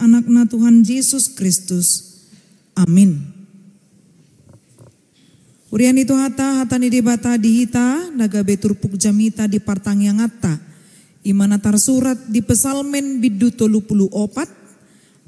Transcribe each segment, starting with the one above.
anaknya Tuhan Yesus Kristus. Amin. Urian itu hata hatani dibata dihita naga beturpuk jamita di partang yang hata. Imana surat di pesalmen bidu tolu puluh opat.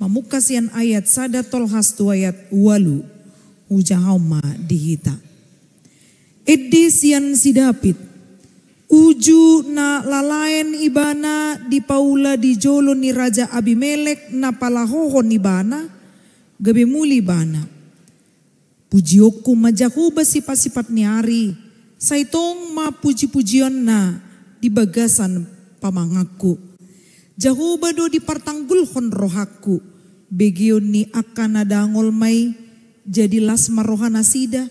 Mamukasian ayat sada tol hastu ayat walu. ujahoma dihita. Edi sian si David Uju na lalain ibana di paula di jolo ni Raja Abimelek na palahohon ni bana gabi muli bana. Pujioku majahuba sipat-sipat ni ari. Saitong ma puji-pujian na di bagasan pamangaku. Jahuba do di hon rohaku. Begion ni akan adangol ngolmai jadi las marohana sida.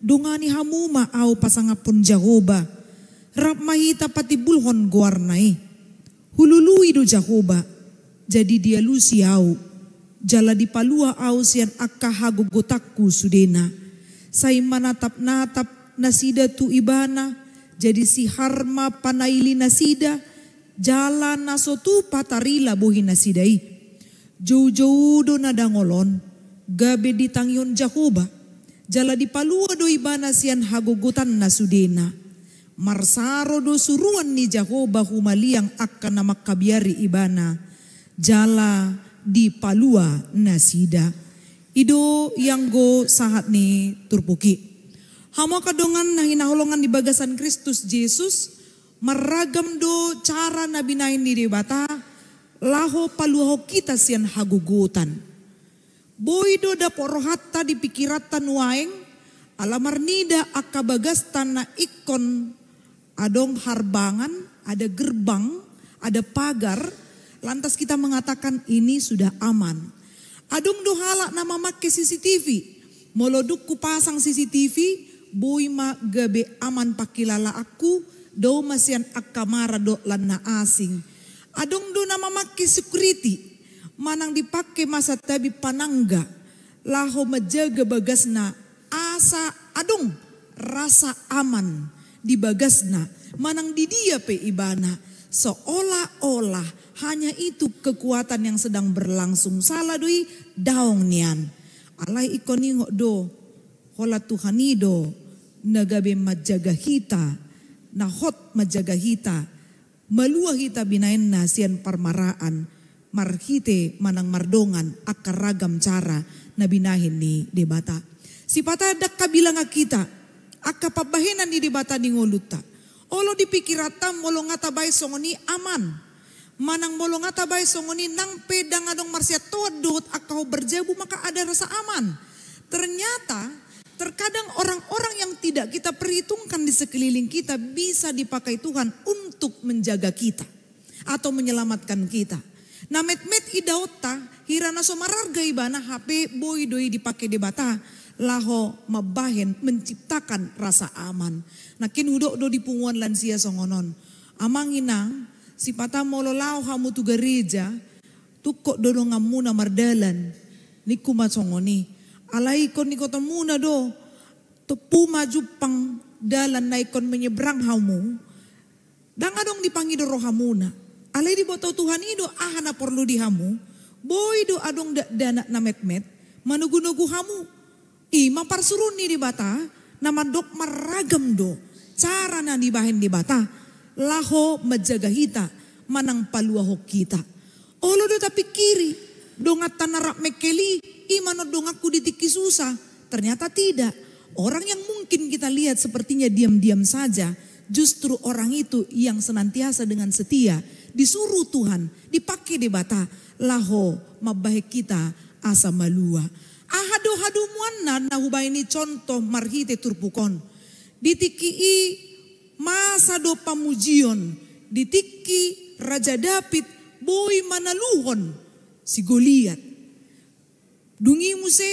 Dungani hamuma au pasangapun Jahuba rap mahita pati bulhon guarnai. Hulului do Jahoba. Jadi dia lusi au. Jala di palua au sian akkahago gotakku sudena. Sai manatap natap nasida tu ibana. Jadi si harma panaili nasida. Jala nasotu patarila bohi nasidai. Jauh-jauh do nadangolon. Gabe ditangion Jahoba. Jala di palua do ibana sian hago gotan nasudena marsaro suruan ni Jahoba yang akan nama kabiari ibana jala di palua nasida ido yang go sahat ni turpuki hama kadongan na hinaholongan di bagasan Kristus Yesus meragam do cara nabi nain niri bata laho paluho kita sian hagugutan da porohata di pikiratan waeng alamarnida akabagastan na ikon Adong harbangan, ada gerbang, ada pagar. Lantas kita mengatakan ini sudah aman. Adong duhala nama make CCTV. Moloduk ku pasang CCTV, buima gebe aman pakilala aku, do masian akamara do lana asing. Adong do nama make security, manang dipake masa tabi panangga, laho mejaga bagasna, asa adung rasa aman di bagasna, manang di dia pe ibana. Seolah-olah hanya itu kekuatan yang sedang berlangsung. Salah doi daong nian. Alai ikoni ngok do, hola Tuhanido, nagabe majaga hita, nahot majaga hita, melua hita binain nasian parmaraan, marhite manang mardongan, akar ragam cara, nabinahin ni debata. Sipata dak kabilanga kita, Aka pabahinan ni dibata ni nguluta. Olo dipikirata, molo ngata bay songoni aman. Manang molo ngata bay songoni nang pedang adong marsia todot akau berjebu maka ada rasa aman. Ternyata terkadang orang-orang yang tidak kita perhitungkan di sekeliling kita bisa dipakai Tuhan untuk menjaga kita atau menyelamatkan kita. Namet met idaota hirana somararga ibana HP boy doi dipakai debata laho mabahen menciptakan rasa aman. Nakin hudok do di punguan lansia songonon. Amang si pata molo lao hamu tu gereja tukok do do na mardalan. Niku songoni. Alai kon niko temuna do. Tepu maju pang dalan naikon menyeberang hamu. Dangadong dipanggil rohamuna. Alai di botol Tuhan ido ahana perlu dihamu. Boy do adong da, danak namet met. Manugu-nugu hamu parsurun ni di bata, nama dok meragam do, cara na dibahin di bata, laho menjaga hita, manang paluaho kita. Olo do tapi kiri, dongat tanarak mekeli, imano dongaku ditiki susah. Ternyata tidak. Orang yang mungkin kita lihat sepertinya diam-diam saja, justru orang itu yang senantiasa dengan setia, disuruh Tuhan, dipakai di bata, laho mabahe kita asa maluah Ahadu hadu muanna nahubaini contoh marhite turpukon. Ditiki masa do pamujion. Ditiki Raja David boy manaluhon si Goliat. Dungi muse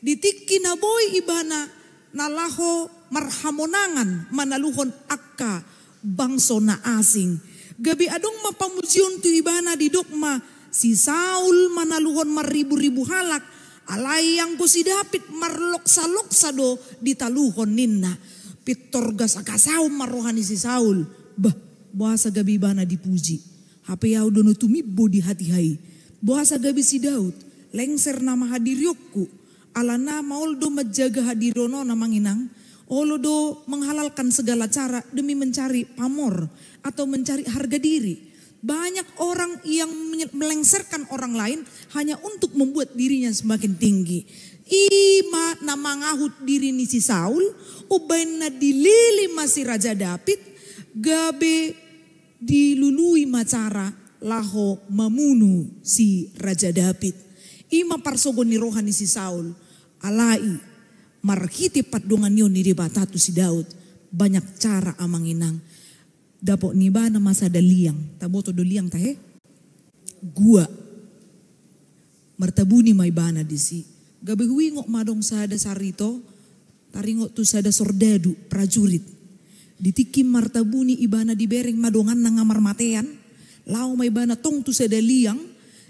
ditiki na boy ibana nalaho marhamonangan manaluhon akka bangso na asing. Gabi adong mapamujion tu ibana di dogma si Saul manaluhon maribu-ribu halak Alai yang kusi David marloksa loksa do ditaluhon ninna. Pitor gasaka saum marohani si Saul. Bah, bahasa gabi bana dipuji. Hape yau dono tumibo di hati hai. Bahasa gabi si Daud. Lengser nama hadiriokku. Alana do majaga hadirono namanginang. Olo do menghalalkan segala cara demi mencari pamor atau mencari harga diri banyak orang yang melengsarkan orang lain hanya untuk membuat dirinya semakin tinggi. Ima namangahut diri nisi Saul, ubaina dilili masih Raja David, gabe dilului macara laho memunu si Raja David. Ima parsogoni rohani si Saul, alai marhiti padungan yoni diri batatu si Daud. Banyak cara amanginang dapo ba na masada liang, taboto do liang tahe, gua, martabuni mai bana disi, hui ngok madong sada sarito, taringok tu sada sordadu, prajurit, ditikim martabuni ibana di bereng madongan na ngamar matean, lao mai bana tong tu sada liang,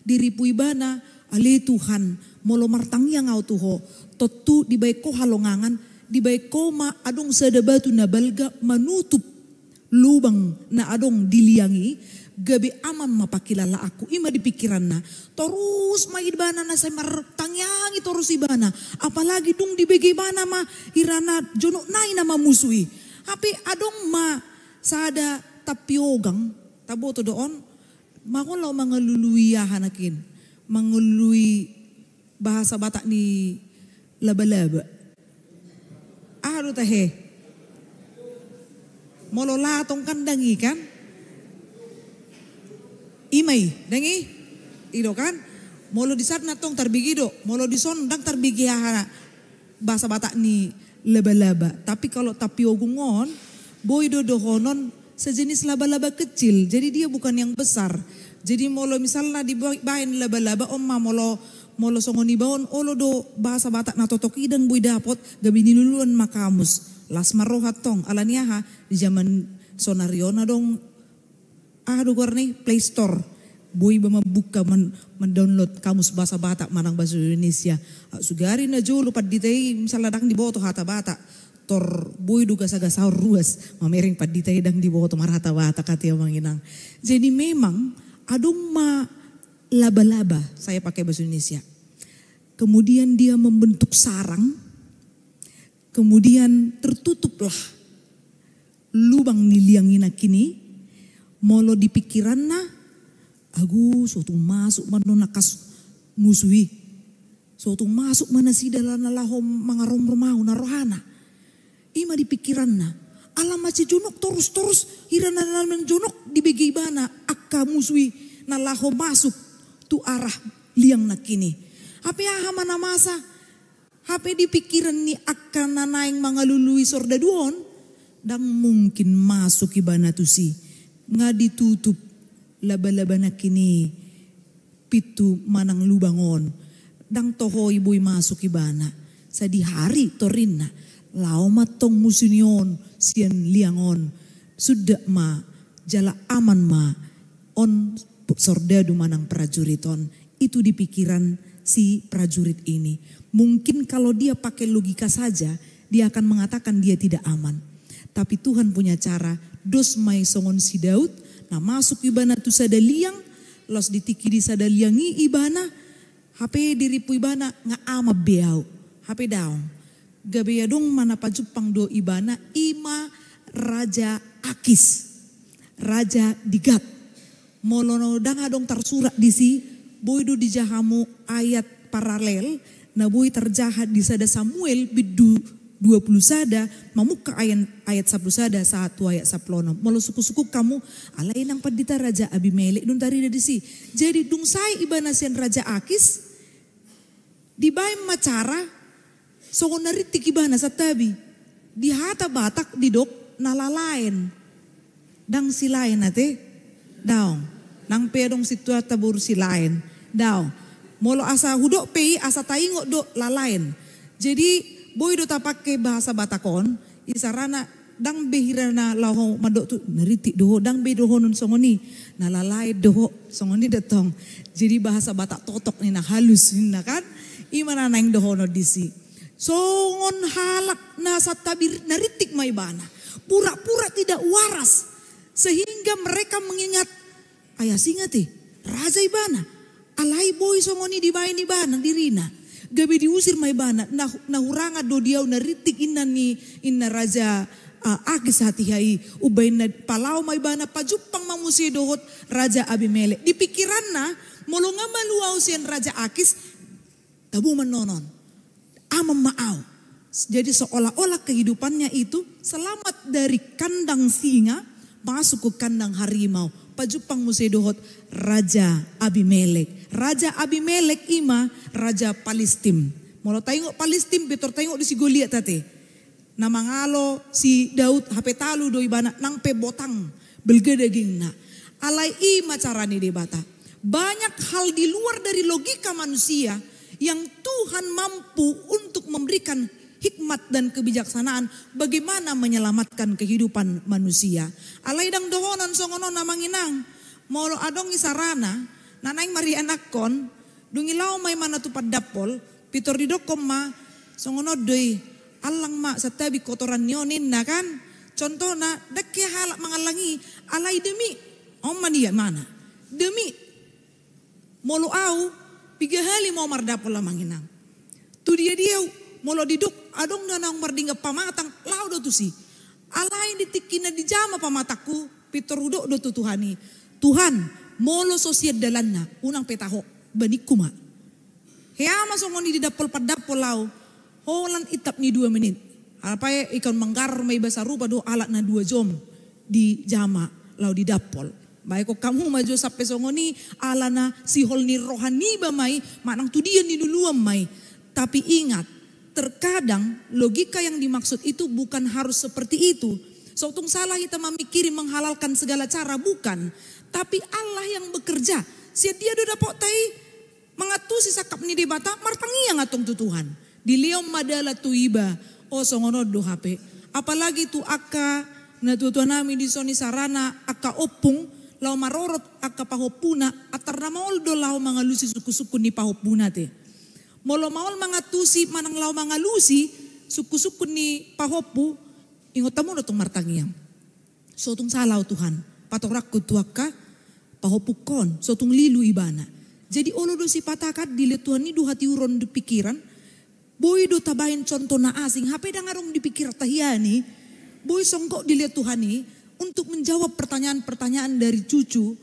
diripu ibana, ale Tuhan, molo martang yang au tuho, totu dibaik ko halongangan, dibaik ko ma adong sada batu na balga manutup lubang na adong diliangi, gabi aman mapakilala ako, ima di pikiran na, terus maidbana na sa martangyang terus ibana, apalagi dong di bana ma, hirana, jono nai na mamusui. tapi adong ma, sada tapiogang, tabo to doon, makulaw mga luluyahan akin, mangului bahasa batak ni labalaba. Aro tahe, molola tong kandangi kan. Imai, dengi, ido kan. Molo di sana tong tarbigido, molo di sondang tarbigihara. Bahasa Batak ni laba-laba. Tapi kalau tapiogungon, boy do dodohonon sejenis laba-laba kecil. Jadi dia bukan yang besar. Jadi molo misalnya dibain laba-laba omma molo molo songoni baon olo do bahasa Batak natotoki dan boy dapot gabini luluan makamus. Las marohat tong alaniaha di zaman sonariona dong. Ah, aduh gorni Play Store. Boy buka men, mendownload kamus bahasa Batak manang bahasa Indonesia. Ah, Sugari na jo lupa ditei misalnya dang di bawah hata Batak. Tor boy duga saga saur ruas mamering pad ditei dang di bawah hata Batak katia manginang. Jadi memang adung ma laba-laba saya pakai bahasa Indonesia. Kemudian dia membentuk sarang Kemudian tertutuplah lubang niliangina kini, molo di pikiranna, aku suatu masuk nakas musuhi. Suatu masuk mana si dalam lahom mangarom rumah rohana, Ima di pikiranna, alam masih junok terus-terus hirana dalam junok di begi ibana akka musuhi nalaho masuk tu arah liang nakini. Apa ya hamana masa? HP di pikiran ni akan nanaing mangalului sorda duon. Dan mungkin masuk ibana tu si. Nga ditutup laba-laba kini pitu manang lubangon. Dan toho ibu masuk ibana. Sadi hari torinna. Lau matong musunion sian liangon. Sudah ma jala aman ma on sorda manang prajuriton. Itu di pikiran si prajurit ini Mungkin kalau dia pakai logika saja, dia akan mengatakan dia tidak aman. Tapi Tuhan punya cara, dos mai songon si Daud, nah masuk ibana tu sada liang, los ditiki di sada liangi ibana, HP diri pu ibana, nga ama beau, HP Gabe ya dong mana pajupang do ibana, ima raja akis, raja digat. Molono danga dong tersurat di si, disi, boydo dijahamu ayat paralel naboi terjahat di sada Samuel bidu puluh sada ke ayat ayat 10 sada saat satu ayat saplono Malu suku-suku kamu ala ilang padita raja Abimelek dun tari dari si jadi dung saya ibanasian raja Akis dibayam macara sokonari bana satabi di hata batak didok lain dang lain nate daong nang pedong situa si lain daong Molo asa hudok pei asa taingok do lalain. Jadi boy do pakai bahasa Batakon isarana dang behirana laho madok tu neriti doho dang be doho nun songoni na lalai doho songoni datang. Jadi bahasa Batak totok ni nak halus ni nak kan. Imana nang doho no disi. Songon halak na satabir naritik maibana. Pura-pura tidak waras. Sehingga mereka mengingat ayah singa ti, raja ibana. Alai boy songoni di bayi ni bana dirina. Gabe diusir mai bana. Nah, nah uranga do diau na ritik inna ni inna raja uh, agis hati hai. Ubain na palau mai bana pajupang mamusi dohot raja Abimele. Di pikiran na molonga maluau sian raja Akis tabu menonon. Ama maau. Jadi seolah-olah kehidupannya itu selamat dari kandang singa masuk ke kandang harimau. Pajupang Musedohot, Raja Abimelek. Raja Abimelek ima Raja Palestim. Mau tengok Palestim, betor tengok di si Goliat tadi. Nama ngalo si Daud hape talu doi bana nang Belge daging na. Alai ima carani debata. Banyak hal di luar dari logika manusia yang Tuhan mampu untuk memberikan hikmat dan kebijaksanaan bagaimana menyelamatkan kehidupan manusia. dang dohonon songonon namanginang, molo adong isarana, nanaing mari dungi dungilau mai mana tu dapol, pitor didokom ma, songono doi, alang ma setabi kotoran nyonin na kan, na dakya halak mangalangi, alai demi, om mania mana, demi, molo au, pigahali hali mau mardapol lamanginang. Tu dia dia molo diduk adong na nang mardinga pamatang do tu si. Alain ditikina di jama pamataku pitor udo do tu Tuhani. Tuhan molo sosied dalanna unang petaho ma, Hea masongon di dapol padapol lau. Holan itap ni dua menit. Apa ya ikan manggar mei basa rupa do alat na dua jom di jama lau di dapol. Baik kok kamu maju sampai songoni alana si holni rohani bamai, maknang manang tu dia ni duluan mai. Tapi ingat terkadang logika yang dimaksud itu bukan harus seperti itu. Sautung salah kita memikiri menghalalkan segala cara, bukan. Tapi Allah yang bekerja. Sia dia sudah dapat tai mengatu si sakap ni di bata martangi yang ngatung tu Tuhan. Di leom madala tuiba. Oh songono do HP. Apalagi tu aka na tu Tuhan nami di soni sarana aka opung lau marorot aka pahopuna atar nama oldo lau mangalusi suku-suku ni pahopuna teh Molo maol mga tusi mananglaw mga lusi, suku-suku ni pahopu, ingot mo na itong martangiam. So itong salaw Tuhan, patorak ko tuwak ka, kon, so itong lilu ibana. Jadi olo do si patakat dile Tuhan ni duhati uron di pikiran, boy do tabahin contoh na asing, hape dangarong dipikir tahiyani, boy songkok dile Tuhan ni, untuk menjawab pertanyaan-pertanyaan dari cucu,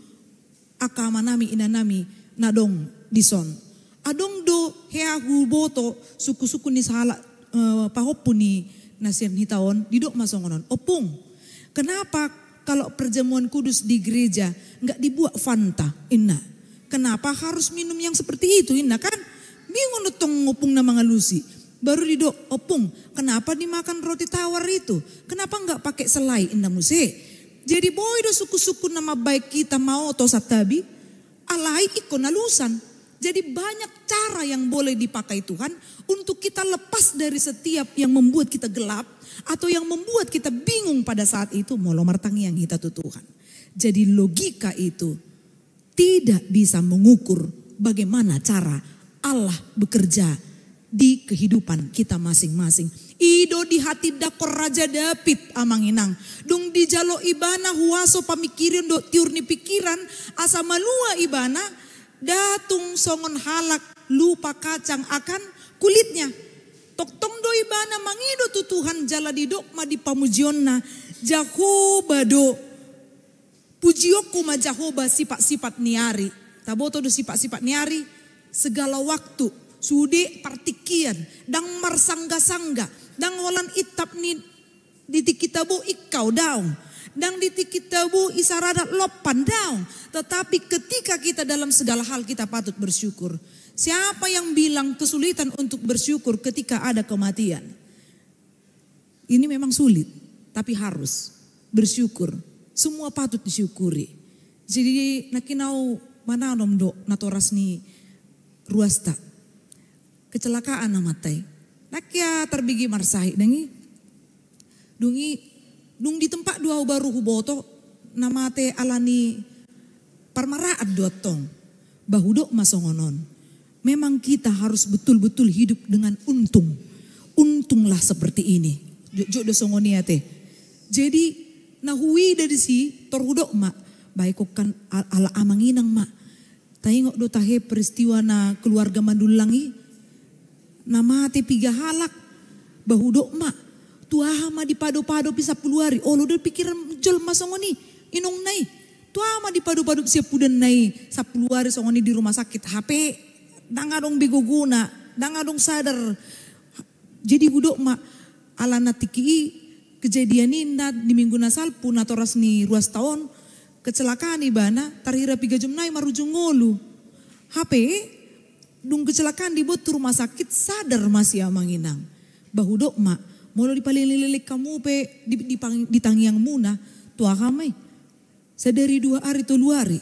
akamanami inanami nadong dison Adong do hea huboto suku-suku ni sahala uh, pahopu ni nasir hitaon didok masongonon. Opung, kenapa kalau perjamuan kudus di gereja nggak dibuat Fanta, Inna? Kenapa harus minum yang seperti itu, Inna? Kan bingung tong opung nama ngalusi Baru didok, opung, kenapa dimakan roti tawar itu? Kenapa nggak pakai selai, Inna musik? Jadi boy do suku-suku nama baik kita mau atau satabi, alai ikon alusan. Jadi banyak cara yang boleh dipakai Tuhan untuk kita lepas dari setiap yang membuat kita gelap atau yang membuat kita bingung pada saat itu mau lomartangi yang kita tuh Tuhan. Jadi logika itu tidak bisa mengukur bagaimana cara Allah bekerja di kehidupan kita masing-masing. Ido di hati dakor Raja David amanginang. Dung di jalo ibana huaso pamikirin do tiurni pikiran asa malua ibana Datung songon halak lupa kacang akan kulitnya. Toktong doi bana mangido tu Tuhan jala di ma di pamujionna. Jahoba do. Pujioku ma Jahoba sifat-sifat niari. Taboto do sifat-sifat niari. Segala waktu. Sude partikian. Dang marsangga-sangga. Dang holan itap ni. bu ikau daung Dang tebu isarada lop pandang. Tetapi ketika kita dalam segala hal kita patut bersyukur. Siapa yang bilang kesulitan untuk bersyukur ketika ada kematian? Ini memang sulit, tapi harus bersyukur. Semua patut disyukuri. Jadi nakinau mana nom do natoras ni ruasta. Kecelakaan amatai. Nakia terbigi marsahi dengi. Dungi Nung di tempat dua baru huboto nama te alani parmaraat tong bahudo masongonon. Memang kita harus betul-betul hidup dengan untung. Untunglah seperti ini. Jok dosongonia ya te. Jadi nahui dari si torhudok mak. Baik kan ala amanginang mak. tapi ngok do tahe peristiwa na keluarga mandulangi. Nama te piga halak. bahudo mak Tuahama di padu padu bisa puluari. Oh, udah pikiran jol masongoni. Inung nai. Tuahama di padu padu bisa puden nai. Sapuluari songoni di rumah sakit. HP. Dangadong bego guna. Dangadong sadar. Jadi gudok mak. Alana tiki kejadian ini nat di minggu nasal pun atau ras ni ruas tahun. Kecelakaan ibana. Tarhira piga nai marujung ngolu. HP. Dung kecelakaan dibuat rumah sakit sadar masih amanginang. Bahudok mak Molo di palililik kamu pe di, di, di tangiang muna tua kami saya dari dua hari tu luari.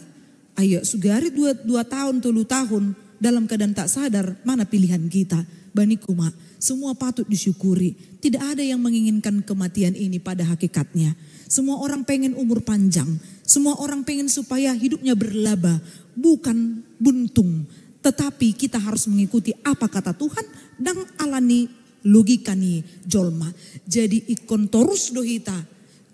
Ayo sugari dua, dua tahun tulu tahun dalam keadaan tak sadar mana pilihan kita. Bani kuma semua patut disyukuri. Tidak ada yang menginginkan kematian ini pada hakikatnya. Semua orang pengen umur panjang. Semua orang pengen supaya hidupnya berlaba. Bukan buntung. Tetapi kita harus mengikuti apa kata Tuhan dan alani nih jolma. Jadi ikon torus dohita,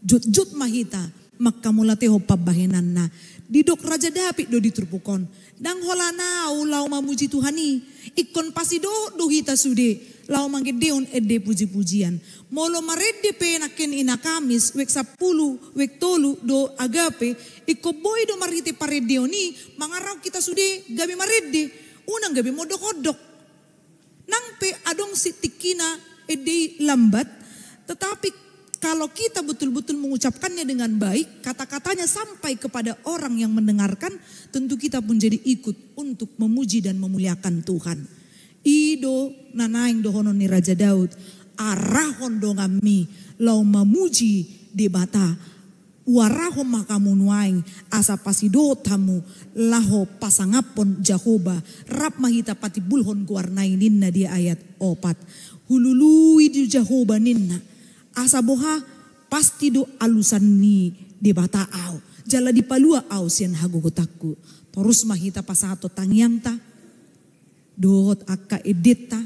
jut-jut mahita, maka mulate hopap na. Didok Raja dapik do ditrupukon. Dang hola holana ulau mamuji Tuhani. Ikon pasi do dohita sude. Lau deon ede puji-pujian. Molo marede pe naken ina kamis wek sapulu wek tolu do agape. Iko boy do marite deoni, mangarau kita sude gabi marede. Unang gabi modok-odok Nang pe adong si tikina edei lambat, tetapi kalau kita betul-betul mengucapkannya dengan baik, kata-katanya sampai kepada orang yang mendengarkan, tentu kita pun jadi ikut untuk memuji dan memuliakan Tuhan. Ido nanaing dohono ni Raja Daud, arahon dongami, lau memuji di bata Waraho makamunuaing asa pasidotamu laho pasangapon Jahoba rap mahita pati bulhon kuarnai ninna di ayat opat. Hulului di Jahoba ninna asa boha pasti do alusan ni di au. Jala di palua au sian hagogotaku. Terus mahita pasato tangyanta dohot akka edeta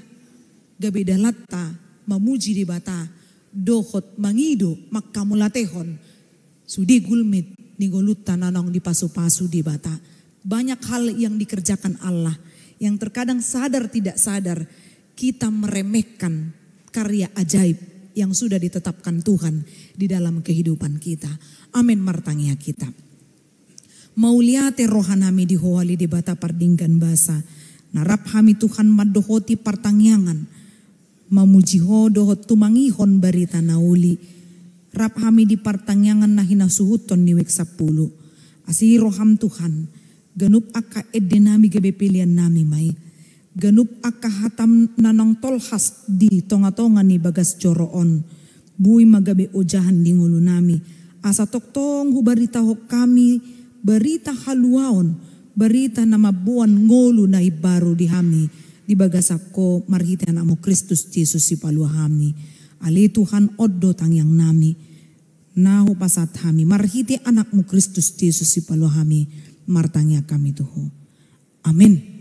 gabedalata mamuji di bata dohot mangido makamulatehon Sudi gulmit, nigolut tananong di pasu-pasu di bata. Banyak hal yang dikerjakan Allah. Yang terkadang sadar tidak sadar, kita meremehkan karya ajaib yang sudah ditetapkan Tuhan di dalam kehidupan kita. Amin martangia kita. Mauliate rohanami di di bata pardinggan basa. Narap hami Tuhan madohoti partangiangan, Mamujiho dohot tumangihon barita nauli rap kami di partangyangan nahina suhu niwek sapulu. Asiro ham Tuhan, ganup aka edenami gebe pilihan nami mai. Ganup aka hatam nanong tolhas di tonga-tonga ni bagas joroon. Bui magabe ojahan di ngulu nami. Asa toktong hubarita hok kami, berita haluaon, berita nama buan ngulu na ibaru di hami. Di bagas aku marhitan anakmu Kristus Yesus si paluahami. hami Ale Tuhan tang yang nami. Nahu pasat kami, marhiti anakmu Kristus Yesus si palu kami, martangnya kami Tuhan. Amin.